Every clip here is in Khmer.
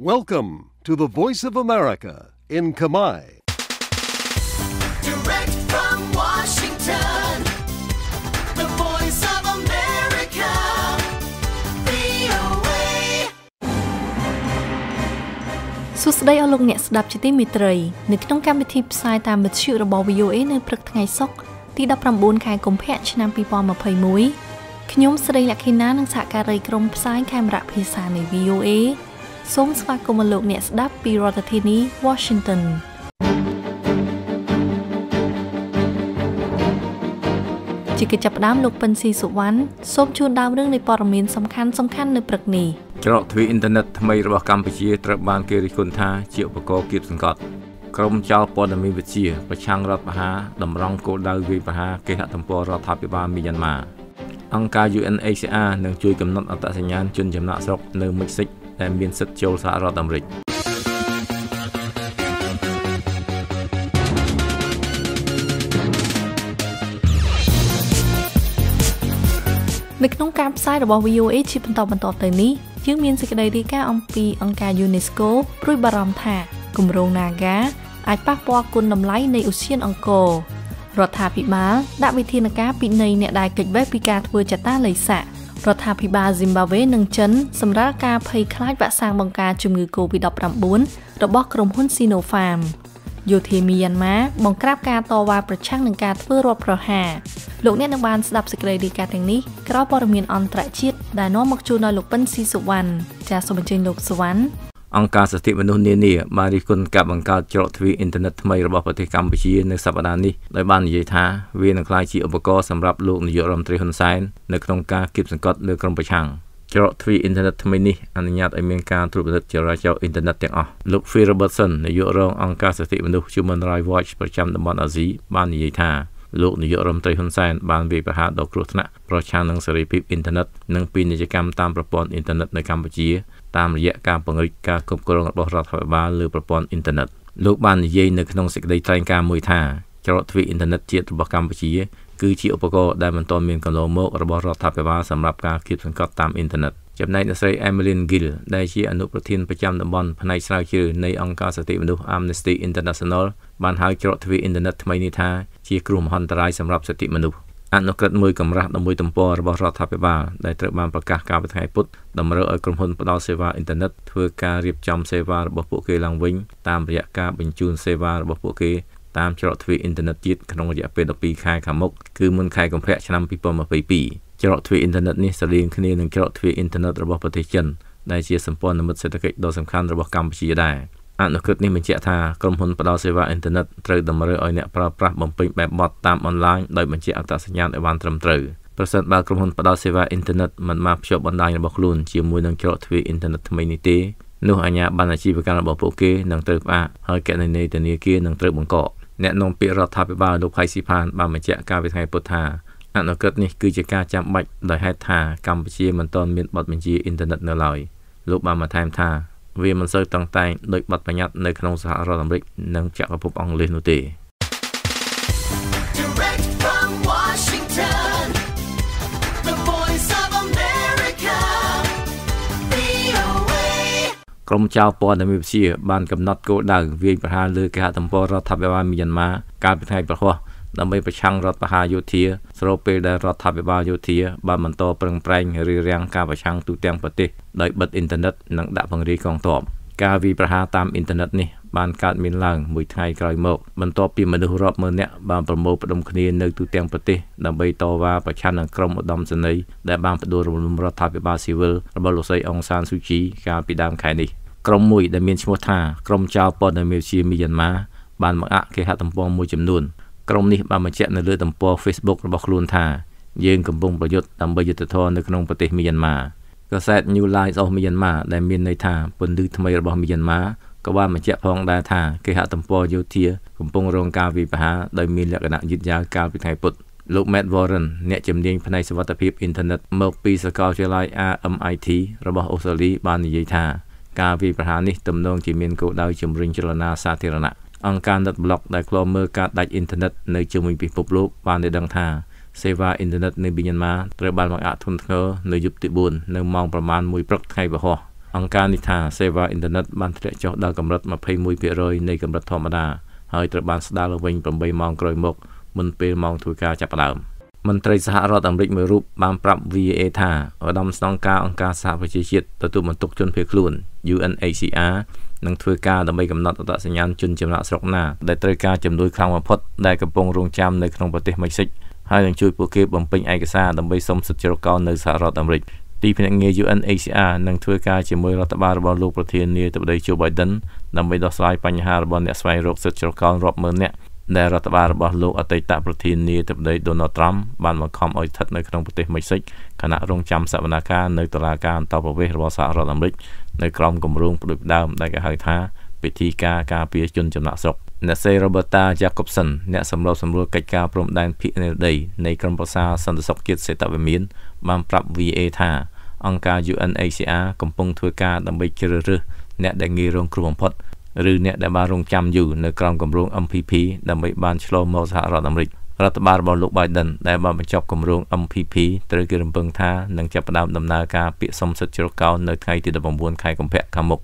Welcome to the Voice of America in Kamai. Direct from Washington, the Voice of America, VOA. សួស្តីអស់លោកអ្នកស្ដាប់ជាទីមេត្រីនៅក្នុងកម្មវិធីផ្សាយតាមវិទ្យុរបស់ VOA នៅព្រឹកថ្ងៃសុក្រទី19ខែកុម្ភៈឆ្នាំ2021ខ្ញុំស្រីលក្ខិណានិងសហការីក្រុមផ្សាយខេមរៈភាសានៃ VOA សូមស្វាគមន៍លោកអ្នកស្ដាប់ពីរដ្ឋធានី Washington ជាកិច្ចចាប់ផ្ដើមលោកប៉ិនស៊ីសុវណ្ណសូមជូនដើមរឿងនៃព័ត៌មានសំខាន់សំខាន់នៅព្រឹកនេះច្រកទ្វារអ៊ីនធឺណិតថ្មីរបស់កម្ពុជាត្រូវបានគេរិះគន់ថាជាឧបករណ៍គៀបសង្កត់ក្រមចោលព័ត៌មានវិទ្យាប្រឆាំងរដ្ឋបហាតម្រង់គោលដៅវិបហាគេហទំព័ររដ្ឋាភិបាលមីយ៉ាន់ម៉ាអង្គការ UNHCR នឹងជួយកំណត់អត្តសញ្ញាណជនចំណាក់ស្រុកនៅមិចស៊ិកដែលមានសិទ្ធិចូលសហរដ្ឋអាមេរិកនៅក្នុងការផ្សាយរបស់ VOA ជាបន្តបន្តទៅនេះយើងមានសេចក្តីរាយការណ៍អំពី អង្គការ UNESCO ព្រួយបារម្ភថាគម្រោង Naga អាចប៉ះពាល់គុណតម្លៃនៃឧស្សាហអង្គររដ្ឋាភិបាលដាក់វិធានការពិន័យអ្នកដែលគេចវេសពីការធ្វើចតាល័យសាក់រដ្ឋាភិបាលហ្ស៊ីមបាវេនិងចិន សម្រាប់ការភ័យខ្លាចវ៉ាក់សាំងបង្ការជំងឺ Covid-19 របស់ក្រុមហ៊ុន Sinopharm យោធាមីយ៉ាន់ម៉ាបង្ក្រាប ការតវ៉ាប្រឆាំងនឹងការធ្វើរដ្ឋប្រហារលោកអ្នកនឹងបានស្ដាប់សេចក្តីរាយការណ៍ទាំងនេះក្រោយព័ត៌មានអន្តរជាតិដែលនាំមកជូនដោយលោកប៉ិនស៊ីសុវណ្ណចាសសូមអញ្ជើញលោកសុវណ្ណអង្គការសិទ្ធិមនុស្សនានាបានរិះគន់ការបង្កើតច្រកទ្វារអ៊ីនធឺណិតថ្មីរបស់ប្រទេសកម្ពុជានៅសប្តាហ៍នេះដោយបាននិយាយថាវានឹងក្លាយជាឧបករណ៍សម្រាប់លោកនាយករដ្ឋមន្ត្រីហ៊ុនសែននៅក្នុងការគៀបសង្កត់លើក្រុមប្រឆាំងច្រកទ្វារអ៊ីនធឺណិតថ្មីនេះអនុញ្ញាតឲ្យមានការត្រួតពិនិត្យចរាចរណ៍អ៊ីនធឺណិតទាំងអស់លោក Phil Robertson នាយករងអង្គការសិទ្ធិមនុស្ស Human Rights Watch ប្រចាំតំបន់អាស៊ីបាននិយាយថាលោកនាយករដ្ឋមន្ត្រីហ៊ុនសែនបានវាយប្រហារដល់គ្រោះថ្នាក់ប្រឆាំងនឹងសេរីភាពអ៊ីនធឺណិតនិងពាណិជ្ជកម្មតាមប្រព័ន្ធអ៊ីនធឺណិតនៅកម្ពុជាតាមរយៈការពង្រីកការគ្រប់គ្រងរបស់រដ្ឋាភិបាលលើប្រព័ន្ធអ៊ីនធឺណិតលោកបាននិយាយនៅក្នុងសេចក្តីថ្លែងការណ៍មួយថាច្រកទ្វារអ៊ីនធឺណិតជាតិរបស់កម្ពុជាគឺជាឧបករណ៍ដែលមិនទាន់មានកន្លងមករបស់រដ្ឋាភិបាលសម្រាប់ការគៀបសង្កត់តាមអ៊ីនធឺណិតចំណែកអ្នកស្រី Emily Gill ដែលជាអនុប្រធានប្រចាំតំបន់ផ្នែកស្រាវជ្រាវនៃអង្គការសិទ្ធិមនុស្ស Amnesty International បានហៅច្រកទ្វារអ៊ីនធឺណិតថ្មីនេះថាជាគ្រោះមហន្តរាយសម្រាប់សិទ្ធិមនុស្សអនុក្រឹត្យមួយកម្រាស់11ទំព័ររបស់រដ្ឋាភិបាលដែលត្រូវបានប្រកាសកាលពីថ្ងៃពុធតម្រូវឲ្យក្រុមហ៊ុនផ្តល់សេវាអ៊ីនធឺណិតធ្វើការរៀបចំសេវារបស់ពួកគេឡើងវិញតាមរយៈការបញ្ជូនសេវារបស់ពួកគេតាមច្រកទ្វារអ៊ីនធឺណិតជាតិក្នុងរយៈពេល12ខែខាងមុខគឺមុនខែកុម្ភៈឆ្នាំ2022ច្រកទ្វារអ៊ីនធឺណិតនេះស្រដៀងគ្នានឹងច្រកទ្វារអ៊ីនធឺណិតរបស់ប្រទេសចិនដែលជាសម្ព័ន្ធមិត្តសេដ្ឋកិច្ចដ៏សំខាន់របស់កម្ពុជាដែរអនុក្រឹត្យនេះបញ្ជាក់ថាក្រុមហ៊ុនផ្ដល់សេវាអ៊ីនធឺណិតត្រូវតម្រូវឲ្យអ្នកប្រើប្រាស់បំពេញបែបបទតាមអនឡាញដោយបញ្ជាក់អត្តសញ្ញាណឲ្យបានត្រឹមត្រូវប្រសិនបើក្រុមហ៊ុនផ្ដល់សេវាអ៊ីនធឺណិតមិនបានភ្ជាប់បណ្ដាញរបស់ខ្លួនជាមួយនឹងច្រកទ្វារអ៊ីនធឺណិតថ្មីនេះទេនោះអាជ្ញាប័ណ្ណអាជីវកម្មរបស់ពួកគេនឹងត្រូវផ្អាកហើយកណនីធនាគារនឹងត្រូវបង្កកអ្នកនាំពាក្យរដ្ឋាភិបាលលោកផៃស៊ីផានបានបញ្ជាក់កាលពីថ្ងៃពុធថាអនុក្រឹត្យនេះគឺជាការចាំបាច់ដោយហេតុថាកម្ពុជាមិនទាន់មានបទបញ្ជាអ៊ីនធឺណិតនៅឡើយលោកបានបន្ថែមថាវាមិនសូវតឹងតែងដោយបទបញ្ញត្តិនៅក្នុងសហរដ្ឋអាមេរិកនិងចក្រភពអង់គ្លេសនោះទេក្រមចៅព័ត៌មានវិទ្យាបានកំណត់គោលដៅវាយប្រហារលើគេហទំព័ររដ្ឋាភិបាលមីយ៉ាន់ម៉ាកាលពីថ្ងៃប្រហោះដើម្បីប្រឆាំងរដ្ឋបហាយោធា ស្របពេលដែលរដ្ឋាភិបាលយោធា បានបន្តប្រឹងប្រែងរៀបរៀងការប្រឆាំងទូទាំងប្រទេស ដោយបិទអ៊ីនធឺណិតនិងដាក់ពង្រាយកងទ័ពការវាយប្រហារតាមអ៊ីនធឺណិតនេះបានកើតមានឡើងមួយថ្ងៃក្រោយមកបន្ទាប់ពីមនុស្សរាប់ម៉ឺននាក់បានប្រមូលផ្តុំគ្នានៅទូទាំងប្រទេសដើម្បីតវ៉ាប្រឆាំងនឹងក្រុមឧត្តមសេនីយ៍ដែលបានផ្ដួលរំលំរដ្ឋាភិបាលស៊ីវិលរបស់លោកស្រីអុងសានស៊ូជីកាលពីដើមខែនេះក្រុមមួយដែលមានឈ្មោះថាក្រុមចៅព័ត៌មានវិទ្យាមីយ៉ាន់ម៉ាបានមកអគ្គគេហទំព័រមួយចំនួនក្រុមនេះបានបញ្ជាក់នៅលើទំព័រ Facebook របស់ខ្លួនថាយើងកំពុងប្រយុទ្ធដើម្បីយុត្តិធម៌នៅក្នុងប្រទេសមីយ៉ាន់ម៉ាកាសែត New Lights of Myanmar ដែលមានន័យថាពន្លឺថ្មីរបស់មីយ៉ាន់ម៉ាក៏បានបញ្ជាក់ផងដែរថាគេហទំព័រយោធាកំពុងរងការវិបហាដោយមានលក្ខណៈយឺតយ៉ាវកាលពីថ្ងៃពុធលោក Matt Warren អ្នកជំនាញផ្នែកសុវត្ថិភាពអ៊ីនធឺណិតមកពីសាកលវិទ្យាល័យ RMIT របស់អូស្ត្រាលីបាននិយាយថាការវាយប្រហារនេះទំនងជាមានគោលដៅជំរុញចលនាសាធារណៈអង្គការ NetBlock ដែលក្លំមើលការដាច់អ៊ីនធឺណិតនៅជុំវិញពិភពលោកបានដឹងថាសេវាអ៊ីនធឺណិតនៅប៊ីយ៉ាន់ម៉ាត្រូវបានបង្អាក់ធ្ងន់ធ្ងរនៅយប់ទី4នៅម៉ោងប្រមាណ1ព្រឹកថ្ងៃពហុអង្គការនេះថាសេវាអ៊ីនធឺណិតបានធ្លាក់ចុះដល់កម្រិត21%នៃកម្រិតធម្មតាហើយត្រូវបានស្ដារឡើងវិញ8ម៉ោងក្រោយមកមុនពេលម៉ោងធ្វើការចាប់ផ្ដើមមន្ត្រីសហរដ្ឋអាមេរិកមួយរូបបានប្រាប់ VOA ថាឧត្តមស្នងការអង្គការសហប្រជាជាតិទទួលបន្ទុកជនភៀសខ្លួន UNHCR នឹងធ្វើការដើម្បីកំណត់អត្តសញ្ញាណជនចំណាក់ស្រុកណាដែលត្រូវការជំនួយខ្លាំងបំផុតដែលកំពុងរងចាំនៅក្នុងប្រទេសមិចស៊ិកហើយនឹងជួយពួកគេបំពេញឯកសារដើម្បីសុំសិទ្ធិរកកោននៅសហរដ្ឋអាមេរិកទីភ្នាក់ងារ UNHCR នឹងធ្វើការជាមួយរដ្ឋបាលរបស់លោកប្រធានាធិបតី Joe Biden ដើម្បីដោះស្រាយបញ្ហារបស់អ្នកស្វែងរកសិទ្ធិរកកោនរាប់ម៉ឺននាក់ដែលរដ្ឋបាលរបស់លោកអតីតប្រធានាធិបតីដូណាល់ត្រាំបានបង្ខំឲ្យស្ថិតនៅក្នុងប្រទេសមិចស៊ិកខណៈរងចាំសវនាការនៅតុលាការអន្តរប្រវេសន៍របស់សហរដ្ឋអាមេរិកនៅក្រោមគម្រោងផ្ដួចផ្ដើមដែលគេហៅថា ពិធីការការពារជនចំណាក់ស្រុកអ្នកសេរ៉ូបឺតាយ៉ាកុបសិនអ្នកសម្របសម្រួលកិច្ចការព្រំដែនភៀកនៅដីនៃក្រុមប្រឹក្សាសន្តិសុខជាតិសេតវិមានបានប្រាប់ VA ថាអង្គការ UNHCR កំពុងធ្វើការដើម្បីជ្រើសរើសអ្នកដែលងាយរងគ្រោះបំផុតឬអ្នកដែលបានរងចាំយូរនៅក្រោមគម្រោង MPP ដើម្បីបានឆ្លងមកសហរដ្ឋអាមេរិករដ្ឋបាលរបស់លោក Biden ដែលបានបញ្ចប់គម្រោង MPP ត្រូវគេរំពឹងថានឹងចាប់ផ្ដើមដំណើរការពាក្យសុំសិទ្ធិជ្រកកោននៅថ្ងៃទី19ខែកុម្ភៈខាងមុខ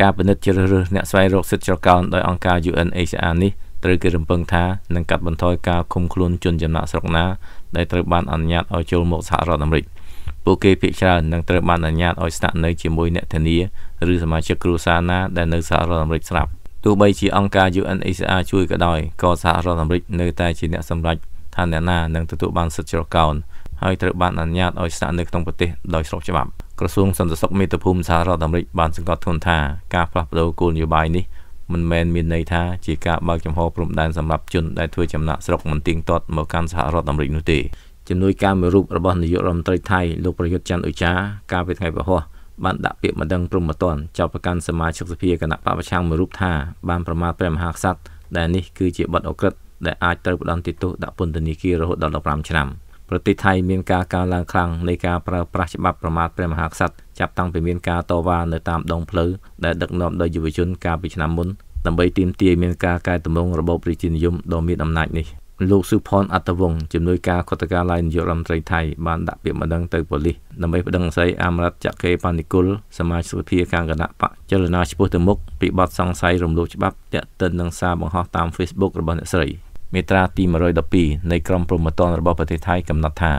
ការពិនិត្យជ្រើសរើសអ្នកស្វែងរកសិទ្ធិជ្រកកោនដោយអង្គការ UNHCR នេះត្រូវគេរំពឹងថានឹងកាត់បន្ថយការឃុំខ្លួនជនចំណាក់ស្រុកណាដែលត្រូវបានអនុញ្ញាតឲ្យចូលមកសហរដ្ឋអាមេរិក។ពួកគេភាគច្រើននឹងត្រូវបានអនុញ្ញាតឲ្យស្នាក់នៅជាមួយអ្នកធានាឬសមាជិកគ្រួសារណាដែលនៅសហរដ្ឋអាមេរិកស្រាប់ទោះបីជាអង្គការ UNHCR ជួយក៏ដោយក៏សហរដ្ឋអាមេរិកនៅតែជាអ្នកសម្រេចថាអ្នកណានឹងទទួលបានសិទ្ធិជ្រកកោនហើយត្រូវបានអនុញ្ញាតឲ្យស្នាក់នៅក្នុងប្រទេសដោយស្របច្បាប់ក្រសួងសន្តិសុខមាតុភូមិសហរដ្ឋអាមេរិកបានសង្កត់ធ្ងន់ថាការផ្លាស់ប្តូរគោលនយោបាយនេះមិនមែនមានន័យថាជាការបើកចំហព្រំដែនសម្រាប់ជនដែលធ្វើចំណាក់ស្រុកមិនទៀងទាត់មកកាន់សហរដ្ឋអាមេរិកនោះទេជំនួយការមួយរូបរបស់នាយករដ្ឋមន្ត្រីថៃលោកប្រយុទ្ធច័ន្ទអ៊ូចាកាលពីថ្ងៃពហុបានដាក់ពាក្យបណ្ដឹងព្រំប្រទានចោទប្រកាន់សមាជិកសភាគណៈបព្វប្រឆាំងមួយរូបថាបានប្រមាថព្រះមហាក្សត្រដែលនេះគឺជាបទអូក្រិដ្ឋដែលអាចត្រូវផ្ដន្ទាទោសដាក់ពន្ធនាគាររហូតដល់15ឆ្នាំប្រទេសថៃមានការកើនឡើងខ្លាំងនៃការប្រើប្រាស់ច្បាប់ប្រមាថព្រះមហាក្សត្រចាប់តាំងពីមានការតវ៉ានៅតាមដងផ្លូវដែលដឹកនាំដោយយុវជនកាលពីឆ្នាំមុនដើម្បីទាមទារមានការកែតម្រង់របបប្រជានិយមដ៏មានអំណាចនេះ។លោកស៊ូផនអត្តវងជំនួយការគតការឡាយនយោបាយរដ្ឋមន្ត្រីថៃបានដាក់ពាក្យបណ្ដឹងទៅប៉ូលីសដើម្បីបណ្ដឹងស្រីអមរតចកេបានិគុលសមាជិកសភាការគណៈបកចលនាឆ្ពោះទៅមុខពីបទសង្ស័យរំលោភច្បាប់ទាក់ទិននឹងសារបង្ហោះតាម Facebook របស់អ្នកស្រីមេត្រាទី112នៃក្រមព្រហ្មទណ្ឌរបស់ប្រទេសថៃកំណត់ថា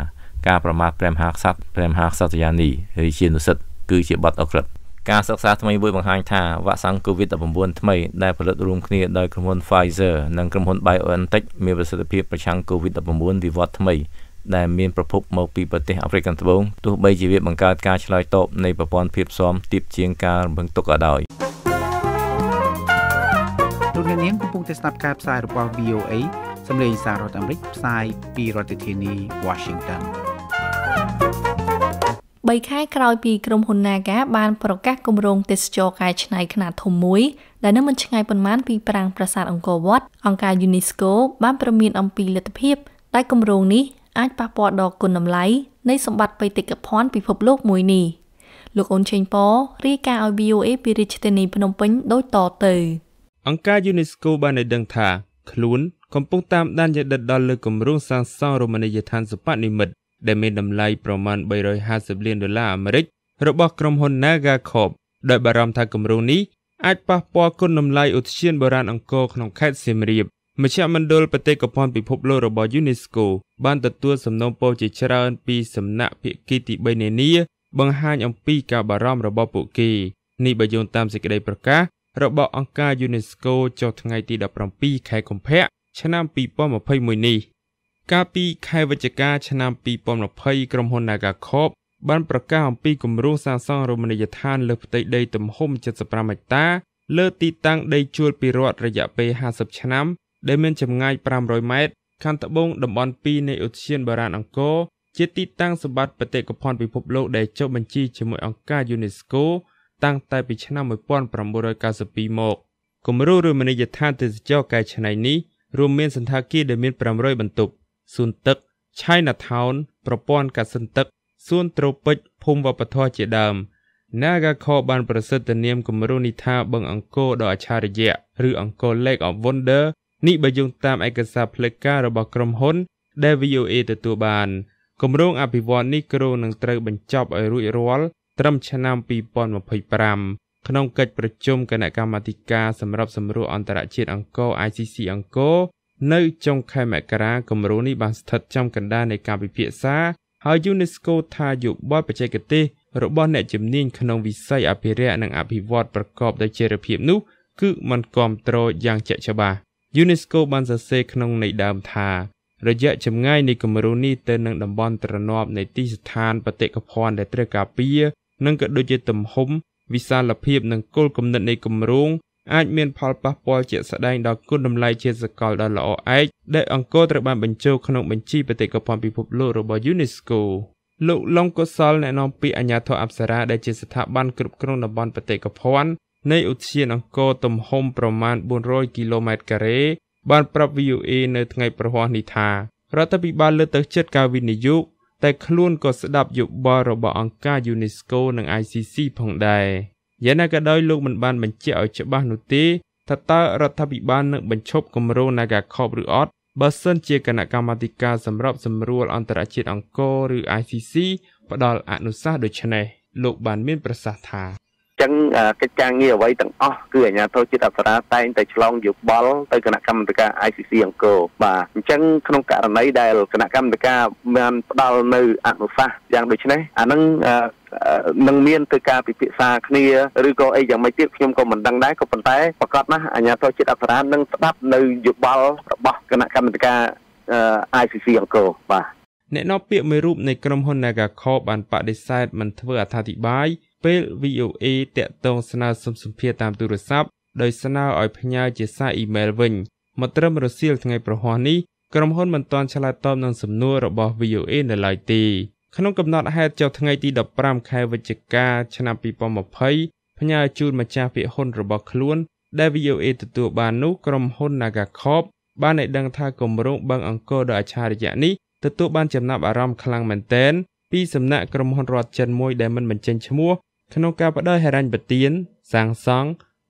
ការប្រមាថព្រះមហាក្សត្រព្រះមហាក្សត្រយានីរាជានុសិទ្ធិគឺជាបទអក្រិតការសិក្សាថ្មីមួយបង្ហាញថាវ៉ាក់សាំង COVID-19 ថ្មីដែលផលិតរួមគ្នាដោយក្រុមហ៊ុន Pfizer និងក្រុមហ៊ុន BioNTech មានប្រសិទ្ធភាពប្រឆាំង COVID-19 វិវត្តថ្មីដែលមានប្រភពមកពីប្រទេសអាហ្វ្រិកខាងត្បូងទោះបីជាវាបង្កើតការឆ្លើយតបនៃប្រព័ន្ធភាពស៊ាំទាបជាងការរំពឹងទុកក៏ដោយលោកនាងកំពុងតែស្ដាប់ការផ្សាយរបស់ VOA សម្លេងសាររដ្ឋអាមេរិកផ្សាយពីរដ្ឋធានី Washington thank you 3ខែក្រោយពីក្រុមហ៊ុន Naga បានប្រកាសគម្រោងទេសចរកែច្នៃខ្នាតធំមួយដែលនៅមិនឆ្ងាយប៉ុន្មានពីប្រាង្គប្រាសាទអង្គរវត្តអង្គការ UNESCO បានព្រមានអំពីលទ្ធភាពដែលគម្រោងនេះអាចប៉ះពាល់ដល់គុណតម្លៃនៃសម្បត្តិបេតិកភណ្ឌពិភពលោកមួយនេះ លោកអូនឆេងប៉រាយការណ៍ឲ្យ VOA ពីរាជធានីភ្នំពេញដូចតទៅអង្គការ UNESCO បានឲ្យដឹងថាខ្លួនកំពុងតាមដានយេដិតដល់លើគម្រោងសាងសង់រមណីយដ្ឋានសពនិមិត្តដែលមានតម្លៃប្រមាណ350លានដុល្លារអាមេរិក របស់ក្រុមហ៊ុន Naga Corp ដោយបារម្ភថាគម្រោងនេះអាចប៉ះពាល់គុណតម្លៃឧទ្យានបុរាណអង្គរក្នុងខេត្តសៀមរាបមជ្ឈមណ្ឌលបេតិកភណ្ឌពិភពលោករបស់ UNESCO បានទទួលសំណូមពរជាច្រើន ពីសំណាក់ភាគីទី3នានាបង្ហាញអំពីការបារម្ភរបស់ពួកគេនេះបើយោងតាមសេចក្តីប្រកាសរបស់អង្គការ UNESCO ចុះថ្ងៃទី17ខែកុម្ភៈឆ្នាំ2021នេះ។កាលពីខែវិច្ឆិកា ឆ្នាំ2020ក្រុមហ៊ុន Naga Corp បានប្រកាសអំពីគម្រោងសាងសង់រមណីយដ្ឋានលើផ្ទៃដីទំហំ75ហិកតា លើទីតាំងដីជួលពីរដ្ឋរយៈពេល50ឆ្នាំ ដែលមានចម្ងាយ500ម៉ែត្រខាងត្បូងតំបន់2នៃឧទ្យានបុរាណអង្គរជាទីតាំងសម្បត្តិបេតិកភណ្ឌពិភពលោកដែលចុះបញ្ជីជាមួយអង្គការ UNESCO តាំងតែពីឆ្នាំ1992មកគម្រោងរមណីយដ្ឋានទេសចរកែច្នៃនេះរួមមានសណ្ឋាគារដែលមាន500បន្ទប់សួនទឹក Chinatown ប្រព័ន្ធកាសិនទឹកសួនត្រូពិចភូមិវប្បធម៌ជាដើម Nagakho បាន ប្រសិទ្ធនាមគម្រូនិថាបឹងអង្គរដ៏អច្ឆរិយៈឬអង្គរ Lake of Wonder នេះបើយោងតាមឯកសារផ្លូវការរបស់ក្រុមហ៊ុនដែល VOA ទទួលបានគម្រោងអភិវឌ្ឍនេះគ្រោងនឹងត្រូវបញ្ចប់ឲ្យរួចរាល់ត្រឹមឆ្នាំ2025ក្នុងកិច្ចប្រជុំគណៈកម្មាធិការសម្រាប់សម្រួលអន្តរជាតិអង្គរ ICC អង្គរនៅចុងខែមករាគម្រោងនេះបានស្ថិតចំកណ្ដាលនៃការពិភាក្សាហើយ UNESCO ថាយោបល់បច្ចេកទេសរបស់អ្នកជំនាញក្នុងវិស័យអភិរក្សនិងអភិវឌ្ឍប្រកបដោយចីរភាពនោះគឺมันគ្រប់គ្រងយ៉ាងជាក់ច្បាស់ UNESCO បានសរសេរក្នុងន័យដើមថា រយៈចម្ងាយនៃគម្រោងនេះទៅនឹងតំបន់ត្រណប់នៃទីស្ថានបតិកភណ្ឌដែលត្រូវការពារនិងក៏ដូចជាទំហំវិសាលភាពនិងគោលគំនិតនៃគម្រោងអាចមានផលប៉ះពាល់ជាក់ស្ដែងដល់គុណតម្លៃជាសកលដ៏ល្អឯកដែលអង្គរត្រូវបានបញ្ចូលក្នុងបញ្ជីបេតិកភណ្ឌពិភពលោករបស់ UNESCO លោកលងកុសលណែនាំពាក្យអាជ្ញាធរអប្សរាដែលជាស្ថាប័នគ្រប់គ្រងតំបន់បេតិកភណ្ឌនៃឧទ្យានអង្គរទំហំប្រមាណ400គីឡូម៉ែត្រការ៉េបានប្រាប់ VOA នៅថ្ងៃប្រហ័សនេះថារដ្ឋាភិបាលលើកទឹកចិត្តការវិនិយោគតែខ្លួនក៏ស្ដាប់យោបល់របស់អង្គការ UNESCO និង ICC ផងដែរ។យ៉ាងណាក៏ដោយលោកមិនបានបញ្ជាក់ឲ្យច្បាស់នោះទេថាតើរដ្ឋាភិបាលនឹងបញ្ឈប់គម្រោង Naga Corp ឬអត់បើសិនជាគណៈកម្មាធិការសម្របសម្រួល អន្តរជាតិអង្គរឬ ICC ផ្ដល់អនុសាសន៍ដូចនេះលោកបាន មាន ប្រសាសន៍ថាចឹងកិច្ចការងារអ្វីទាំងអស់គឺអាជ្ញាធរជាតិអប្សរាតែងតែឆ្លងយោបល់ទៅគណៈកម្មាធិការ ICC អង្គរបាទអញ្ចឹងក្នុងករណីដែលគណៈកម្មាធិការបានផ្ដល់នៅអនុសាសន៍យ៉ាងដូចនេះអានឹងនឹងមានទៅការពិភាក្សាគ្នាឬក៏អីយ៉ាងម៉េចទៀតខ្ញុំក៏មិនដឹងដែរក៏ប៉ុន្តែប្រកាសណាស់អាជ្ញាធរជាតិអក្សរានឹងស្ដាប់នៅយោបល់របស់គណៈកម្មាធិការ ICC អង្គរបាទអ្នកនាំពាក្យមួយរូបនៃក្រុមហ៊ុន Nagacorp បានបដិសេធមិនធ្វើអត្ថាធិប្បាយពេល VOA តាក់ទងស្នើសុំសម្ភារតាមទូរស័ព្ទដោយស្នើឲ្យផ្ញើជាសារអ៊ីមែលវិញមកត្រឹមរសៀលថ្ងៃប្រហ័សនេះក្រុមហ៊ុនមិនទាន់ឆ្លើយតបនឹងសំណួររបស់ VOA នៅឡើយទេ។ក្នុងកំណត់ហេតុចុះថ្ងៃទី15ខែវិច្ឆិកាឆ្នាំ2020ផ្ញើជូនម្ចាស់ភាគហ៊ុនរបស់ខ្លួនដែល VOA ទទួលបាននោះក្រុមហ៊ុន Naga Corp បានឲ្យដឹងថាគម្រោងបឹងអង្គរដ៏អច្ឆរិយៈនេះទទួលបានចំណាប់អារម្មណ៍ខ្លាំងមែនទែនពីសំណាក់ក្រុមហ៊ុនរដ្ឋចិនមួយដែលមិនបញ្ចេញឈ្មោះក្នុងការផ្ដល់ហិរញ្ញប្បទានសាងសង់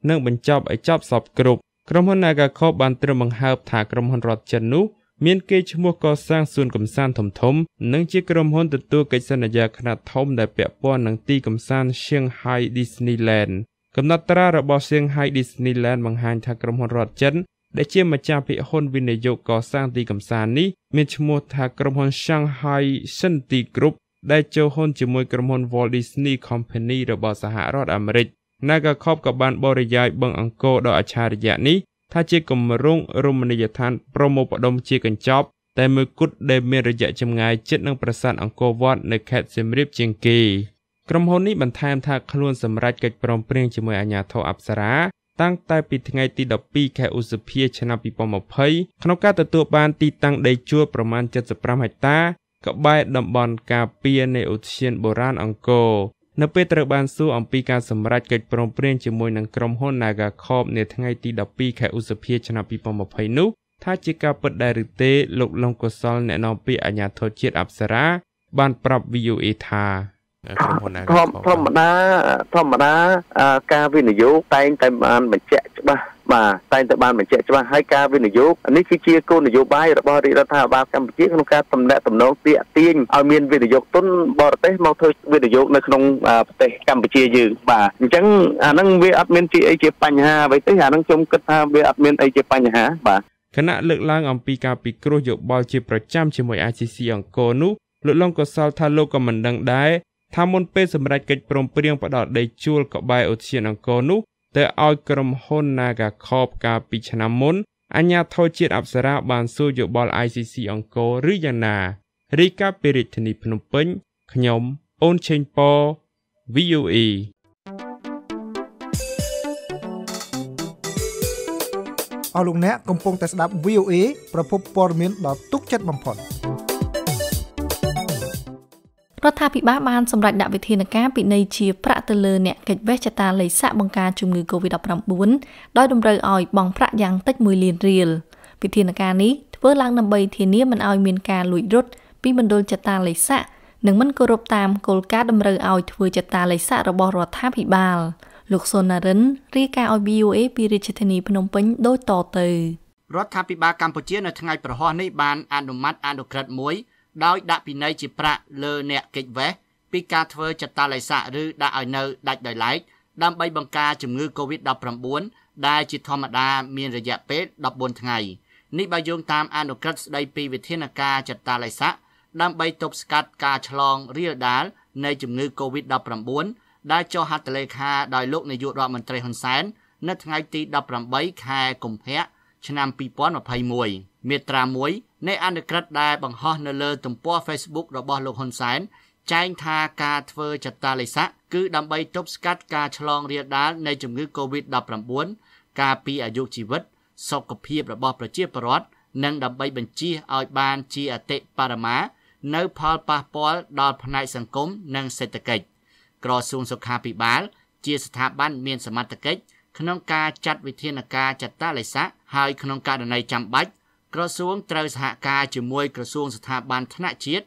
និង បញ្ចប់ឲ្យចប់សពគ្រប់ក្រុមហ៊ុន Naga Corp បានត្រឹមបង្ហើបថាក្រុមហ៊ុនរដ្ឋចិននោះមានគេឈ្មោះកសាងសួនកំសាន្តធំៗនិងជាក្រុមហ៊ុនទទួលកិច្ចសន្យាខ្នាតធំដែលពាក់ព័ន្ធនឹងទីកំសាន្ត Shanghai Disneyland កំណត់ត្រារបស់ Shanghai Disneyland បង្ហាញថាក្រុមហ៊ុនរដ្ឋចិនដែលជាម្ចាស់ភាគហ៊ុនវិនិយោគកសាងទីកំសាន្តនេះមានឈ្មោះថាក្រុមហ៊ុន Shanghai Shanty Group ដែលចូលហ៊ុនជាមួយក្រុមហ៊ុន Walt Disney Company របស់សហរដ្ឋអាមេរិក Nagakop ក៏បានបរិយាយបឹងអង្គរដ៏អច្ឆរិយៈនេះថាជាគម្រោងរមណីយដ្ឋានប្រមូលផ្ដុំជាកញ្ចប់តែមួយគត់ដែលមានរយៈចម្ងាយជិតនឹងប្រាសាទអង្គរវត្តនៅខេត្តសៀមរាបជាងគេក្រុមហ៊ុននេះបន្ថែមថាខ្លួនសម្រេចកិច្ចព្រមព្រៀងជាមួយអាជ្ញាធរអប្សរាតាំងតែពីថ្ងៃទី12ខែឧសភាឆ្នាំ2020ក្នុងការទទួលបានទីតាំងដីជួលប្រមាណ75ហិកតាក្បែរតំបន់ការពារនៃឧទ្យានបុរាណអង្គរនៅពេលត្រូវបានសួរអំពីការសម្រេចកិច្ចព្រមព្រៀងជាមួយនឹងក្រុមហ៊ុន Naga Corp នាថ្ងៃទី12ខែឧសភាឆ្នាំ2020នោះថាជាការពិតដែរឬទេលោកលងកុសលអ្នកនាំពាក្យអាជ្ញាធរជាតិអប្សរា បានប្រាប់ VOA ថាក្រុមហ៊ុនណាធម្មតាធម្មតាការវិនិយោគតែងតែបានបញ្ជាក់ច្បាស់បាទតែងតែបានបញ្ជាក់ច្បាស់ហើយការវិនិយោគនេះគឺជាគោលនយោបាយរបស់រាជរដ្ឋាភិបាលកម្ពុជាក្នុងការតំណាក់តំណងទាក់ទាញឲ្យមានវិនិយោគទុនបរទេសមកធ្វើវិនិយោគនៅក្នុងប្រទេសកម្ពុជាយើងបាទអញ្ចឹងអាហ្នឹងវាអត់មានជាអីជាបញ្ហាអ្វីទេអាហ្នឹងខ្ញុំគិតថាវាអត់មានអីជាបញ្ហាបាទគណៈលើកឡើង អំពីការពិគ្រោះយោបល់ជាប្រចាំជាមួយ ICC អង្គរនោះលោកលងកសលថាលោកក៏មិនដឹងដែរថាមុនពេលសម្រេចកិច្ចព្រមព្រៀងផ្ដល់ដីជួលកបែរឧទ្យានអង្គរនោះទៅឲ្យក្រុមហ៊ុន Naga Corp កាលពីឆ្នាំមុន អញ្ញាធរជាតិអប្សរាបានសួរយោបល់ ICC អង្គរឬយ៉ាងណារីកាពីរាជធានីភ្នំពេញខ្ញុំអូនឆេងប៉ VOE អរលោកអ្នកកំពុងតែស្ដាប់ VOA ប្រភពព័ត៌មានដ៏ទុកចិត្តបំផុត។រដ្ឋាភិបាលបានសម្រេចដាក់វិធានការពិន័យជាប្រាក់ទៅលើអ្នកកិច្ចវេជ្ជតាល័យសាក់បង្ការជំងឺ Covid-19 ដោយតម្រូវឲ្យបង់ប្រាក់យ៉ាងតិច1លានរៀលវិធានការនេះធ្វើឡើងដើម្បីធានាមិនឲ្យមានការលួចរត់ពីមណ្ឌលចតាល័យសាក់និងមិនគោរពតាមគោលការណ៍តម្រូវឲ្យធ្វើចតាល័យសាក់របស់រដ្ឋាភិបាលលោកសុនណារិន រាយការណ៍ឲ្យ VOA ពីរាជធានីភ្នំពេញដូចតទៅរដ្ឋាភិបាលកម្ពុជានៅថ្ងៃប្រហ័សនេះបានអនុម័តអនុក្រឹត្យមួយដោយដាក់ពិន័យជាប្រាក់លើអ្នកកិច្ចវេសពីការធ្វើចតាល័យស័កឬដាក់ឲ្យនៅដាច់ដោយឡែកដើម្បីបង្ការជំងឺ Covid-19 ដែលជាធម្មតាមានរយៈពេល14ថ្ងៃនេះបើយោងតាមអនុក្រឹត្យស្ដីពីវិធានការចតាល័យស័កដើម្បីទប់ស្កាត់ការឆ្លងរាលដាលនៃជំងឺ Covid-19 ដែលចុះហត្ថលេខាដោយលោកនាយករដ្ឋមន្ត្រីហ៊ុនសែននៅថ្ងៃទី18ខែកុម្ភៈឆ្នាំ2021មាត្រា1នៃអនុក្រឹត្យដែលបង្ហោះនៅលើទំព័រ Facebook របស់លោកហ៊ុនសែនចែងថាការធ្វើចតាលិស័កគឺដើម្បីទប់ស្កាត់ការឆ្លងរាលដាលនៃជំងឺ Covid-19 ការពារអាយុជីវិត សុខភាពរបស់ប្រជាពលរដ្ឋនិងដើម្បីបញ្ជៀសឲ្យបានជាអតិបរមា នៅផលប៉ះពាល់ដល់ផ្នែកសង្គមនិងសេដ្ឋកិច្ចក្រសួងសុខាភិបាលជាស្ថាប័នមានសមត្ថកិច្ចក្នុងការចាត់វិធានការចតាលិស័កហើយក្នុងករណីចាំបាច់ក្រសួងត្រូវសហការជាមួយក្រសួងស្ថាប័នថ្នាក់ជាតិ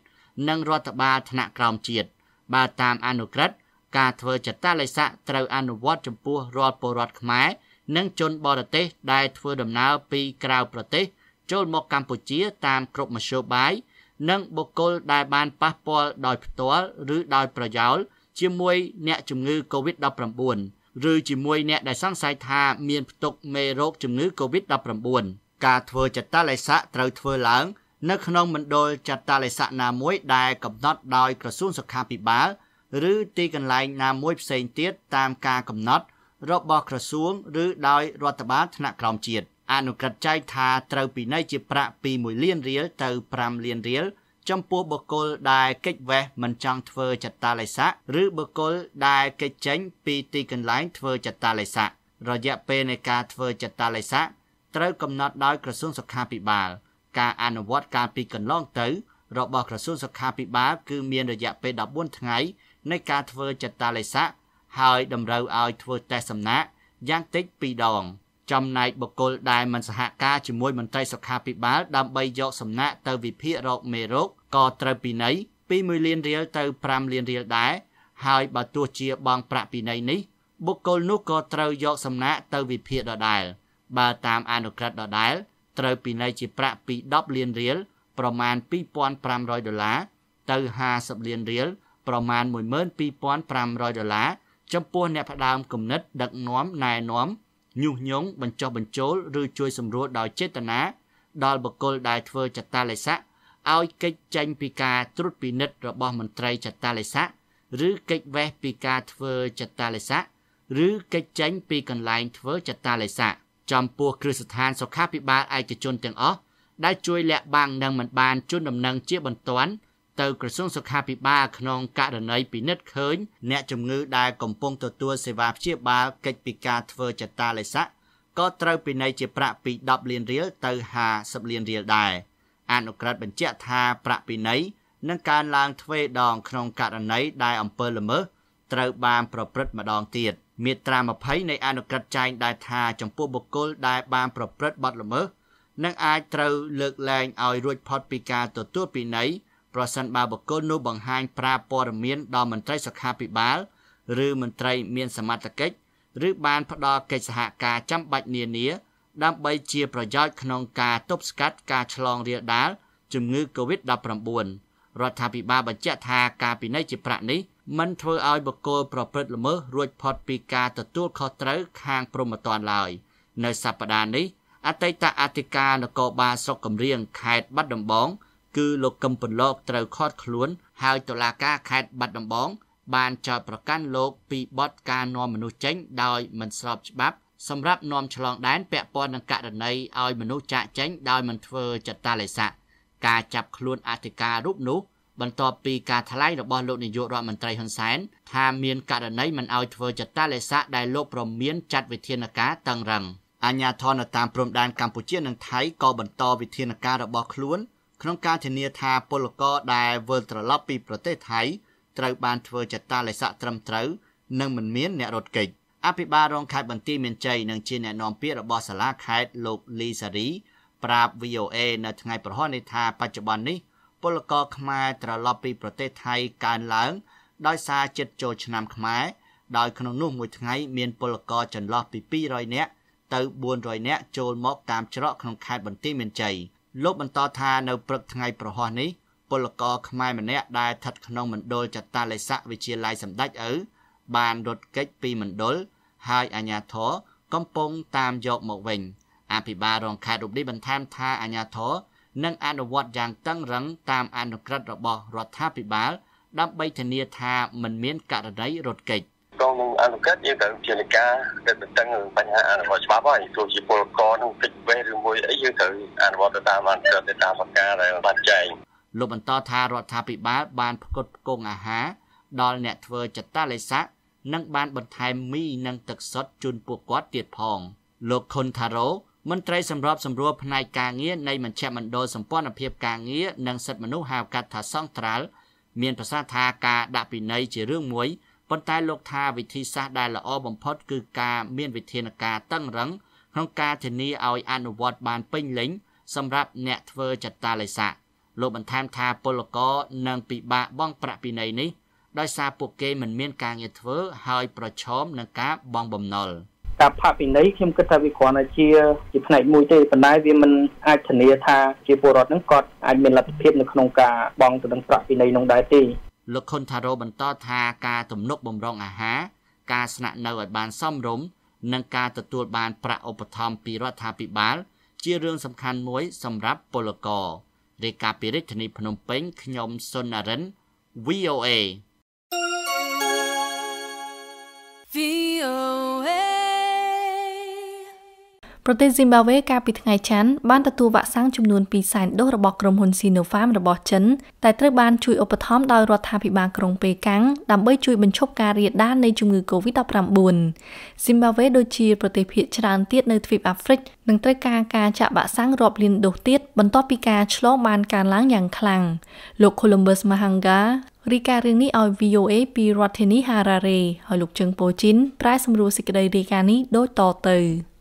និងរដ្ឋបាលថ្នាក់ក្រោមជាតិបើតាមអនុក្រឹត្យការធ្វើចតាល័យស័កត្រូវ អនុវត្ត ចំពោះរាល់ពលរដ្ឋខ្មែរនិងជន បរទេស ដែលធ្វើដំណើរពីក្រៅប្រទេស ចូលមកកម្ពុជាតាមគ្រប់មធ្យោបាយនិងបុគ្គលដែលបានប៉ះពាល់ដោយផ្ទាល់ឬដោយប្រយោលជាមួយ អ្នកជំងឺ Covid-19 ឬជាមួយអ្នកដែលសង្ស័យថាមានផ្ទុកមេរោគជំងឺ Covid-19 ការធ្វើចតលិស័កត្រូវធ្វើឡើងនៅក្នុងមណ្ឌលចតលិស័កណាមួយដែលកំណត់ដោយក្រសួងសុខាភិបាលឬទីកន្លែងណាមួយផ្សេងទៀតតាមការកំណត់របស់ក្រសួង ឬដោយរដ្ឋបាលថ្នាក់ក្រោមជាតិអនុក្រឹត្យចែងថាត្រូវពិន័យជាប្រាក់ពី1លានរៀលទៅ5លានរៀលចំពោះបុគ្គលដែលកិច្ចវេះមិនចង់ធ្វើចតាល័យស័កឬបុគ្គលដែលកិច្ចចេញពីទីកន្លែងធ្វើចតាល័យស័ករយៈពេលនៃការធ្វើចតាល័យស័កត្រូវកំណត់ដោយក្រសួងសុខាភិបាលការអនុវត្តការពីកន្លងទៅរបស់ក្រសួងសុខាភិបាលគឺមានរយៈពេល14ថ្ងៃនៃការធ្វើចតាឡេស័កហើយតម្រូវឲ្យធ្វើតេស្តសំណាក់យ៉ាងតិច2ដងចំណែកបុគ្គលដែលមិនសហការជាមួយមន្ត្រីសុខាភិបាលដើម្បីយកសំណាក់ទៅវិភាគរោគមេរោគក៏ត្រូវពិន័យពី1លានរៀលទៅ5លានរៀលដែរហើយបើទោះជាបងប្រាក់ពិន័យនេះបុគ្គលនោះក៏ត្រូវយកសំណាក់ទៅវិភាគដដែល។បើតាមអនុក្រឹត្យដដែលត្រូវពិន័យជាប្រាក់ពី10លានរៀលប្រមាណ2500ដុល្លារទៅ50លានរៀលប្រមាណ12500ដុល្លារចំពោះអ្នកផ្ដើមគំនិតដឹកនាំណែនាំញុះញង់បញ្ចុះបញ្ចូល ឬជួយសម្រួលដោយចេតនាដល់បុគ្គលដែលធ្វើចតាលិស័កឲ្យកិច្ចចេញពីការត្រួតពិនិត្យរបស់មន្ត្រីចតាលិស័កឬកិច្ចវេះពីការធ្វើចតាលិស័កឬកិច្ចចេញពីកន្លែងធ្វើចតាលិស័ក។ចំពោះគ្រឹះស្ថានសុខាភិបាលឯកជនទាំងអស់ដែលជួយលាក់បាំងនិងមិនបានជូនដំណឹងជាបន្ទាន់ទៅក្រសួងសុខាភិបាលក្នុងករណីពិនិត្យឃើញអ្នកជំងឺដែលកំពុងទទួលសេវាព្យាបាលកិច្ចពីការធ្វើចតាឡេស័កក៏ត្រូវពិន័យជាប្រាក់ពី10លានរៀលទៅ50លានរៀលដែរអនុក្រឹត្យបញ្ជាក់ថាប្រាក់ពិន័យនឹងកើនឡើងទ្វេដងក្នុងករណីដែលអំពើល្មើសត្រូវបានប្រព្រឹត្តម្ដងទៀត។មាត្រា20នៃអនុក្រឹត្យចែងដែរថា ចំពោះបុគ្គលដែលបាន ប្រព្រឹត្តបទល្មើសនឹងអាចត្រូវលើកលែងឲ្យរួចផុតពីការទទួលពិន័យប្រសិនបើបុគ្គលនោះបង្ហាញប្រាព័ត៌មាន ដល់មន្ត្រីសុខាភិបាលឬមន្ត្រីមាន សមត្ថកិច្ចឬបាន ផ្ដល់កិច្ចសហការចាំបាច់នានា ដើម្បីជាប្រយោជន៍ក្នុងការទប់ស្កាត់ការឆ្លងរាលដាលជំងឺ Covid-19 រដ្ឋាភិបាលបញ្ជាក់ថាការពិន័យជាប្រាក់នេះមិនធ្វើឲ្យបុគ្គលប្រព្រឹត្តល្មើសរួចផុតពីការទទួលខុសត្រូវខាងព្រហ្មទណ្ឌឡើយនៅសប្តាហ៍នេះអតីតអធិការនគរបាលស្រុកកំរៀងខេត្តបាត់ដំបង គឺលោកកឹមពន្លកត្រូវ ខត់ខ្លួន ហើយតុលាការខេត្តបាត់ដំបងបានចោទប្រកាន់លោកពីបទការនាំមនុស្សចេញដោយមិនស្របច្បាប់សម្រាប់នាំឆ្លងដែនពាក់ព័ន្ធនឹងករណីឲ្យមនុស្សចាក់ចែងដោយមិនធ្វើចតាឡេស័កការចាប់ខ្លួនអធិការរូបនោះបន្ទាប់ពីការថ្លែងរបស់លោកនាយករដ្ឋមន្ត្រីហ៊ុនសែនថាមានករណីមិនអោយធ្វើចតាលេសាដែលលោកប្រមានចាត់វិធានការតឹងរឹងអាជ្ញាធរនៅតាមព្រំដែនកម្ពុជានិងថៃក៏បន្ត វិធានការរបស់ខ្លួន ក្នុងការធានាថាពលករដែលវិលត្រឡប់ពីប្រទេសថៃត្រូវបានធ្វើចតាលេស័កត្រឹមត្រូវ និងមិនមានអ្នករត់គេចអភិបាលរងខេត្តបន្ទាយមានជ័យនិងជាអ្នកណែនាំពាក្យរបស់សាលាខេត្តលោកលីសារីប្រាប់ VOA នៅថ្ងៃប្រហ័សនេះថាបច្ចុប្បន្ននេះពលករខ្មែរត្រឡប់ពីប្រទេសថៃកើនឡើង ដោយសារចិត្តចូលឆ្នាំខ្មែរដោយក្នុងនោះមួយថ្ងៃមានពលករចន្លោះពី200នាក់ទៅ400នាក់ចូលមកតាមច្រកក្នុងខេត្តបន្ទាយមានជ័យលោកបន្តថានៅព្រឹកថ្ងៃប្រហោះនេះពលករខ្មែរម្នាក់ដែលស្ថិតក្នុងមណ្ឌលចតាល័យស័កវិជាឡាយសម្ដេចឪបានរត់គេចពីមណ្ឌលហើយអាញាធរកំពុងតាមយកមកវិញអភិបាលរងខេត្តរូបនេះបន្ថែមថាអាញាធរនិងអនុវត្តយ៉ាងតឹងរឹងតាមអនុក្រឹត្យរបស់រដ្ឋាភិបាល ដើម្បីធានាថាមិនមានករណីរត់គេច។តងនឹងអនុកិច្ចយើងត្រូវជាការទៅតឹងនឹងបញ្ហាអនុវត្តច្បាប់ហើយទោះជាពលករនឹងតិចវេឬមួយអីយើងត្រូវអនុវត្តទៅតាមអនុកិច្ចទៅតាមប្រការដែលបានចែងលោកបន្តថារដ្ឋាភិបាលបានផ្គត់ផ្គង់អាហារ ដល់អ្នកធ្វើចតាលិស័កនិង បានបន្ថែមមីនិងទឹកសុទ្ធជូនពួកគាត់ទៀតផង លោកខុនថារ៉ូមន្ត្រីសម្របសម្រួលផ្នែកការងារនៃមជ្ឈមណ្ឌលសម្ព័ន្ធភាពការងារនិងសិទ្ធិមនុស្សហៅកាត់ថាសង្ត្រាល់មានប្រសាសន៍ថាការដាក់ពិន័យជារឿងមួយប៉ុន្តែលោកថាវិធីសាស្ត្រដែលល្អបំផុតគឺការមានវិធានការតឹងរឹងក្នុងការធានាឲ្យអនុវត្តបានពេញលេញសម្រាប់អ្នកធ្វើចតាល័យស័កលោកបន្ថែមថាពលករនឹងពិបាកបង់ប្រាក់ពិន័យនេះ ដោយសារពួកគេមិនមានការងារធ្វើ ហើយប្រឈមនឹងការបងបំណុល។ការផាកពិន័យខ្ញុំគិតថាវាគ្រាន់តែជាជាផ្នែកមួយទេប៉ុន្តែវាមិនអាចធានាថាជាពលរដ្ឋនឹងគាត់អាចមានលទ្ធភាពនៅក្នុងការបង់ទៅនឹងប្រាក់ពិន័យនោះដែរទេលោកខុនថារ៉ូបន្តថាការទំនុកបំរុងអាហារការស្នាក់នៅឲ្យបានសមរម្យនិងការទទួលបាន ប្រាក់ឧបត្ថម្ភពីរដ្ឋាភិបាលជារឿងសំខាន់មួយសម្រាប់ពលកររាយការណ៍ពីរាជធានីភ្នំពេញខ្ញុំសុននរិន VOA ប្រទេសស៊ីមបាវេកាលពីថ្ងៃច័ន្ទបានទទួលវ៉ាក់សាំងចំនួន2សែនដូសរបស់ក្រុមហ៊ុន Sinopharm របស់ចិនតែត្រូវបានជួយឧបត្ថម្ភដោយរដ្ឋាភិបាលក្រុងប៉េកាំងដើម្បីជួយបញ្ឈប់ការរាលដាលនៃជំងឺ Covid-19 ស៊ីមបាវេដូចជាប្រទេសភាគច្រើនទៀតនៅទ្វីបអាហ្វ្រិកនឹងត្រូវការការចាក់វ៉ាក់សាំងរាប់លានដូសទៀតបន្ទាប់ពីការឆ្លងបានកើនឡើងយ៉ាងខ្លាំងលោក Columbus Mahanga រីការឿងនេះឲ្យ VOA ពីរដ្ឋធានី Harare ហើយលោកជើងពូជីនប្រែសម្រួលសេចក្តីរីកានេះដូចតទៅ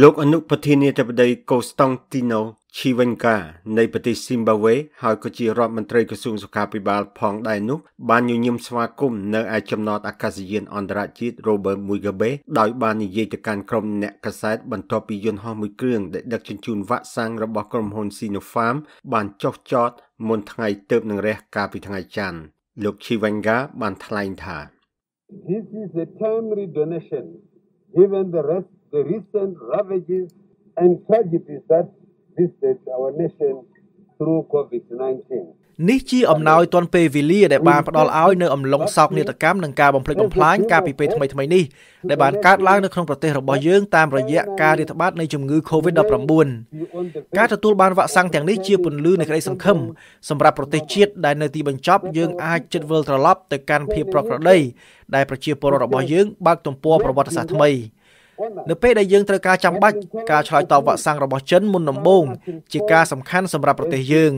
លោកអនុប្រធានាធិបតីកូស្តង់ទីណូឈីវិនកា នៃប្រទេសស៊ីមបាវេហើយក៏ជារដ្ឋមន្ត្រីក្រសួងសុខាភិបាលផងដែរនោះបានញញឹមស្វាគមន៍នៅឯចំណតអាកាសយានអន្តរជាតិ Robert Mugabe ដោយបាននិយាយទៅកាន់ក្រុមអ្នកកសែតបន្ទាប់ពីយន្តហោះមួយគ្រឿងដែលដឹកជញ្ជូនវ៉ាក់សាំងរបស់ក្រុមហ៊ុន Sinopharm បានចុះចតមុនថ្ងៃទៅនឹងរះកាលពីថ្ងៃច័ន្ទលោកឈីវិនកាបានថ្លែងថា This is a timely donation given the rest the recent ravages and tragedies that visited our nation through COVID-19. នេះជាអំណោយទាន់ពេលវេលាដែលបានផ្ដល់ឲ្យនៅអំឡុងសោកនាដកម្មនិងការបំផ្លិចបំផ្លាញកាលពីពេលថ្មីថ្មីនេះដែលបានកើតឡើងនៅក្នុងប្រទេសរបស់យើងតាមរយៈការរាតត្បាតនៃជំងឺ Covid-19 ការទទួលបានវ៉ាក់សាំងទាំងនេះជាពន្លឺនៃក្តីសង្ឃឹមសម្រាប់ប្រទេសជាតិដែលនៅទីបញ្ចប់យើងអាចជិតវិលត្រឡប់ទៅកាន់ភាពប្រក្រតី ដែលប្រជាពលរដ្ឋរបស់យើងបើកទំព័រប្រវត្តិសាស្ត្រថ្មី។នៅពេលដែលយើងត្រូវការចាំបាច់ការឆ្លើយតបវ៉ាក់សាំងរបស់ចិនមុនដំបូងជាការសំខាន់សម្រាប់ប្រទេសយើង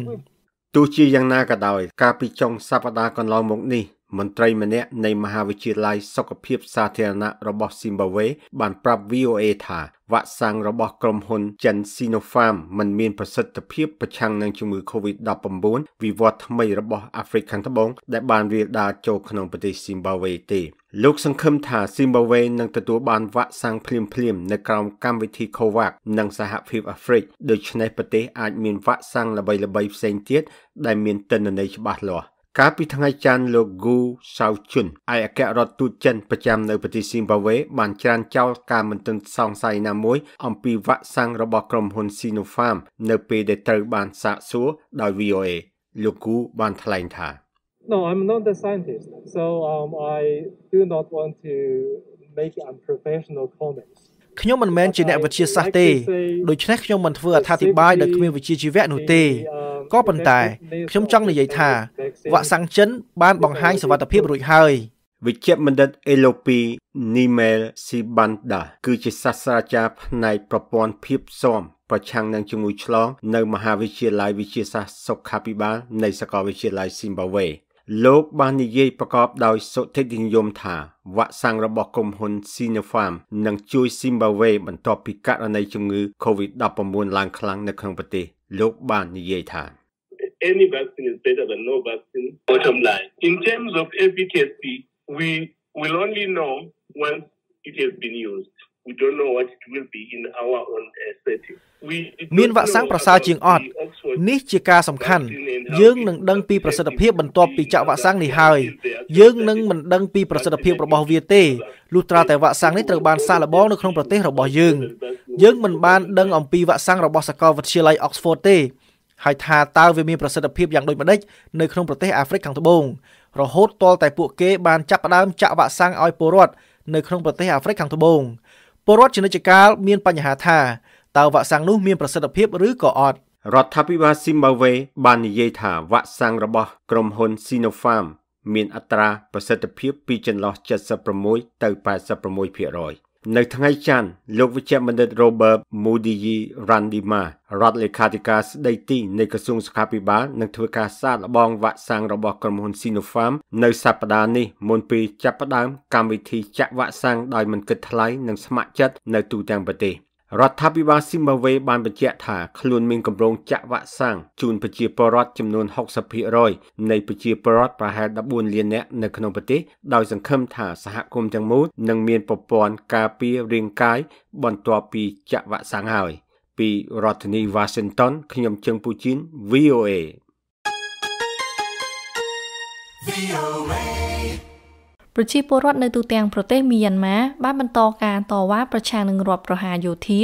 ទោះជាយ៉ាងណាក៏ដោយការពីចុងសប្តាហ៍កន្លងមកនេះមន្ត្រីម្នាក់នៃមហាវិទ្យាល័យសុខភាពសាធារណៈរបស់ស៊ីមបាវេបានប្រាប់ VOA ថាវ៉ាក់សាំងរបស់ក្រុមហ៊ុន Chan Sinopharm មិនមានប្រសិទ្ធភាពប្រឆាំងនឹងជំងឺ Covid-19 វិវត្តថ្មីរបស់អាហ្វ្រិកខាងត្បូងដែលបានរាលដាលចូលក្នុងប្រទេសស៊ីមបាវេទេលោកសង្ឃឹមថាស៊ីមបាវេនឹងទទួលបានវ៉ាក់សាំងភ្លាមៗនៅក្រោមកម្មវិធី COVAX និងសហភាពអាហ្វ្រិកដូច្នេះប្រទេសអាចមានវ៉ាក់សាំងល្បីៗផ្សេងទៀតដែលមានទិន្នន័យច្បាស់លាស់។កាលពីថ្ងៃច័ន្ទលោក Gu Saochun ឯកអគ្គរដ្ឋទូតចិនប្រចាំ នៅប្រទេសស៊ីមបាវេបានច្រានចោលការមិនទន់សង្ស័យណាមួយអំពីវ៉ាក់សាំងរបស់ក្រុមហ៊ុន Sinopharm នៅពេលដែលត្រូវបាន សាកសួរដោយ VOA លោក Gu បានថ្លែងថា No I'm not the scientist so um I do not want to make unprofessional comments ខ្ញុំមិនមែនជាអ្នកវិទ្យាសាស្ត្រទេដូច្នេះខ្ញុំមិនធ្វើអត្ថាធិប្បាយដោយគ្មានវិជ្ជាជីវៈនោះទេក៏ប៉ុន្តែខ្ញុំចង់និយាយថាវ៉ាក់សាំងចិនបានបង្ហាញសវត្ថភាពរួចហើយវិជ្ជបណ្ឌិតអេឡូពីនីមែលស៊ីបានដាគឺជាសាស្ត្រាចារ្យផ្នែកប្រព័ន្ធភាពស៊ាំប្រឆាំងនឹងជំងឺឆ្លងនៅមហាវិទ្យាល័យវិទ្យាសាស្ត្រសុខាភិបាលនៃសាកលវិទ្យាល័យស៊ីមបាវេលោកបាននិយាយប្រកបដោយសុធិធិនិយមថាវ៉ាក់សាំងរបស់ក្រុមហ៊ុន Sinopharm នឹងជួយ Zimbabwe បន្ទាប់ពីករណីជំងឺ COVID-19 ឡើងខ្លាំងនៅក្នុងប្រទេសលោកបាននិយាយថា any vaccine is better than no vaccine, bottom line. In terms of efficacy, we will only know once it has been used. We don't know what it will be in our own setting. We មានវ៉ាក់សាំងប្រសើរជាងអត់នេះជាការសំខាន់ យើងនឹងដឹងពីប្រសិទ្ធភាពបន្ទាប់ពីចាក់វ៉ាក់សាំងនេះហើយយើងនឹងមិនដឹងពីប្រសិទ្ធភាពរបស់វាទេលុះត្រាតែវ៉ាក់សាំងនេះត្រូវបានសាកល្បងនៅក្នុងប្រទេសរបស់យើងយើងមិនបានដឹងអំពីវ៉ាក់សាំងរបស់សាកលវិទ្យាល័យ Oxford ទេហើយថាតើវាមានប្រសិទ្ធភាពយ៉ាងដូចម្តេចនៅក្នុងប្រទេសអាហ្វ្រិកខាងត្បូងរហូតទាល់តែពួកគេបានចាប់ផ្ដើមចាក់វ៉ាក់សាំងឲ្យពលរដ្ឋនៅក្នុងប្រទេសអាហ្វ្រិកខាងត្បូងពលរដ្ឋជានិច្ចកាលមានបញ្ហាថាតើវ៉ាក់សាំងនោះមានប្រសិទ្ធភាពឬក៏អត់រដ្ឋាភិបាលស៊ីមបាវេបាននិយាយថាវ៉ាក់សាំងរបស់ក្រុមហ៊ុន Sinopharm មានអត្រាប្រសិទ្ធភាពពីចន្លោះ76ទៅ86%នៅថ្ងៃច័ន្ទលោកវិជ្ជបណ្ឌិត Robert Mudigi Randima រដ្ឋលេខាធិការស្ដីទីនៃក្រសួងសុខាភិបាលនឹងធ្វើការសាកល្បងវ៉ាក់សាំងរបស់ក្រុមហ៊ុន Sinopharm នៅសប្តាហ៍នេះមុនពេលចាប់ផ្ដើមកម្មវិធីចាក់វ៉ាក់សាំងដោយមិនគិតថ្លៃនិងស្ម័គ្រចិត្តនៅទូទាំងប្រទេស។រដ្ឋាភិបាលស៊ីម៉ាវេបានបញ្ជាក់ថាខ្លួនមានគម្រោងចាក់វ៉ាក់សាំងជូនប្រជាពលរដ្ឋចំនួន60%នៃប្រជាពលរដ្ឋប្រហែល14លាននាក់នៅក្នុងប្រទេសដោយសង្ឃឹមថាសហគមន៍ទាំងមូលនឹងមានប្រព័ន្ធការពាររាងកាយបន្ទាប់ពីចាក់វ៉ាក់សាំងហើយពីរដ្ឋធានី Washington ខ្ញុំជើងពូជីន VOA VOA ប្រជាពលរដ្ឋនៅទូទាំងប្រទេសមីយ៉ាន់ម៉ាបានបន្តការតវ៉ាប្រឆាំងនឹងរដ្ឋប្រហារយោធា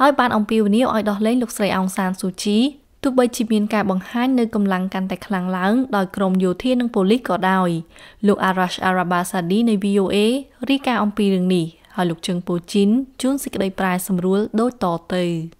ហើយបានអំពាវនាវឲ្យដោះលែងលោកស្រីអុងសានស៊ូជីទោះបីជាមានការបង្ហាញនៅកម្លាំងកាន់តែខ្លាំងឡើងដោយក្រមយោធានិងប៉ូលីសក៏ដោយលោក Arash Arabasadi នៃ VOA រីកាអំពីរឿងនេះហើយលោកជឹងពូជីនជួនសេចក្តីប្រាយសម្រួលដូចតទៅ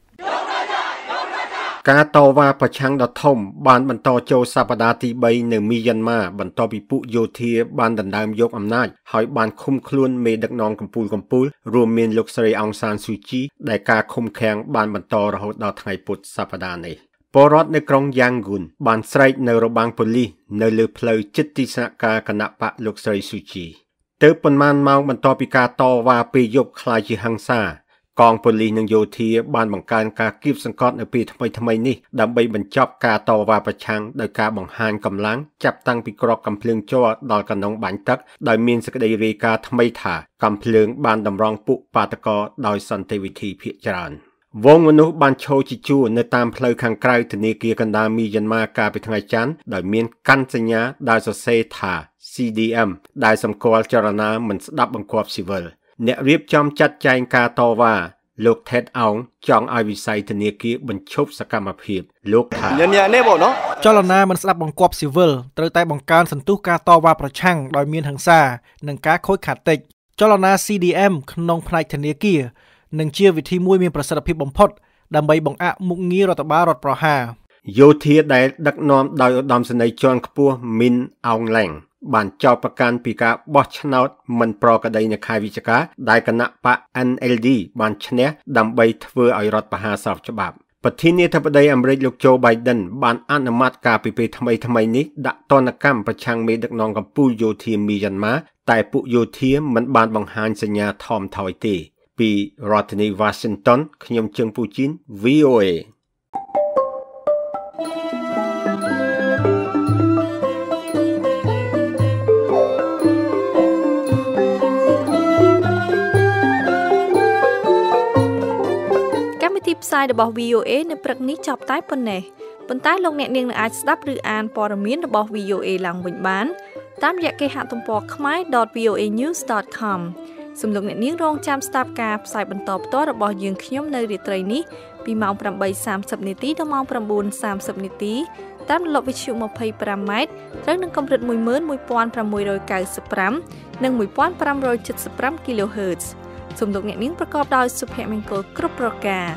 ការតវ៉ាប្រឆាំងដ៏ធំបានបន្តចូលសប្តាហ៍ទី3នៅមីយ៉ាន់ម៉ាបន្ទាប់ពីពួកយោធាបានដណ្ដើមយកអំណាចហើយបានឃុំខ្លួនមេដឹកនាំកម្ពុជាកម្ពុជារួមមានលោកស្រីអង្សានស៊ូជីដែលការឃុំឃាំងបានបន្តរហូតដល់ថ្ងៃពុធសប្តាហ៍នេះពលរដ្ឋនៅក្រុងយ៉ាងហ្គូនបានស្រែកនៅរបាំងប៉ូលីសនៅលើផ្លូវចិត្តទីស្នាក់ការគណៈបកលោកស្រីស៊ូជីទៅប៉ុន្មានម៉ោងបន្ទាប់ពីការតវ៉ាពេលយប់ខ្លាយជាហិង្សាកងប៉ូលីសនិងយោធាបានបង្កើនការគៀបសង្កត់នៅពេលថ្មីថ្មីនេះដើម្បីបញ្ចប់ការតវ៉ាប្រឆាំងដោយការបង្ហាញកម្លាំងចាប់តាំងពីក្របកំភ្លើងជ័រដល់កណ្ដុងបាញ់ទឹកដោយមានសេចក្តីរាយការណ៍ថ្មីថាកំភ្លើងបានតម្រង់ពួកបាតកោដោយសន្តិវិធីភាគច្រើន។វងមនុស្សបានឈោជាជួរនៅតាមផ្លូវខាងក្រៅធនាគារកណ្ដាលមីយ៉ាន់ម៉ាកាលពីថ្ងៃច័ន្ទដោយមានកាន់សញ្ញាដែលសរសេរថា CDM ដែលសម្គាល់ចរណាមិនស្ដាប់បង្គាប់ស៊ីវិលអ្នករៀបចំចាត់ចែងការតវ៉ាលោក Ted Aung ចង់ឲ្យវិស័យធនាគារបញ្ឈប់សកម្មភាពលោកថាញញនេះបងណចលនាមិនស្ដាប់បង្គាប់ស៊ីវិលត្រូវតែបង្កើនសន្ទុះការតវ៉ាប្រឆាំងដោយមានហិង្សានិងការខូចខាតតិចចលនា CDM ក្នុងផ្នែកធនាគារនឹងជាវិធីមួយមានប្រសិទ្ធភាពបំផុតដើម្បីបង្អាក់មុខងាររដ្ឋបាលរដ្ឋប្រហារយោធាដែលដឹកនាំដោយឧត្តមសេនីយ៍ជាន់ខ្ពស់មីនអោងឡាំងបានចោទប្រកាន់ពីការបោះឆ្នោត មិនប្រក្រតីនៅខែវិច្ឆិកាដែលគណៈបក NLD បានឈ្នះដើម្បីធ្វើឲ្យរដ្ឋបហាស្របច្បាប់ប្រធានាធិបតីអាមេរិកលោកโจ Biden បានអនុម័តការពីពេលថ្មីថ្មីនេះដាក់ទណ្ឌកម្មប្រឆាំងមេដឹកនាំកម្ពុជាយោធាមីយ៉ាន់ម៉ាតែពួកយោធាមិនបានបង្ហាញសញ្ញាថមថយទេ ពីរដ្ឋធានី Washington ខ្ញុំជើងពូជីន VOA ផ្សាយរបស់ VOA នៅព្រឹកនេះចប់តែប៉ុណ្ណេះប៉ុន្តែលោកអ្នកនាងនឹងអាចស្ដាប់ឬអានព័ត៌មានរបស់ VOA ឡើងវិញបានតាមរយៈគេហទំព័រ khmae.voanews.com សំលោកអ្នកនាងរងចាំស្ដាប់ការផ្សាយបន្តផ្ទាល់របស់យើងខ្ញុំនៅរាត្រីនេះ ពីម៉ោង8:30នាទីដល់ម៉ោង9:30នាទីតាមរលកវិទ្យុ 25m ត្រូវនឹងកម្រិត11695និង1575 kHz សំលោកអ្នកនាងប្រកបដោយសុភមង្គលគ្រប់ប្រការ។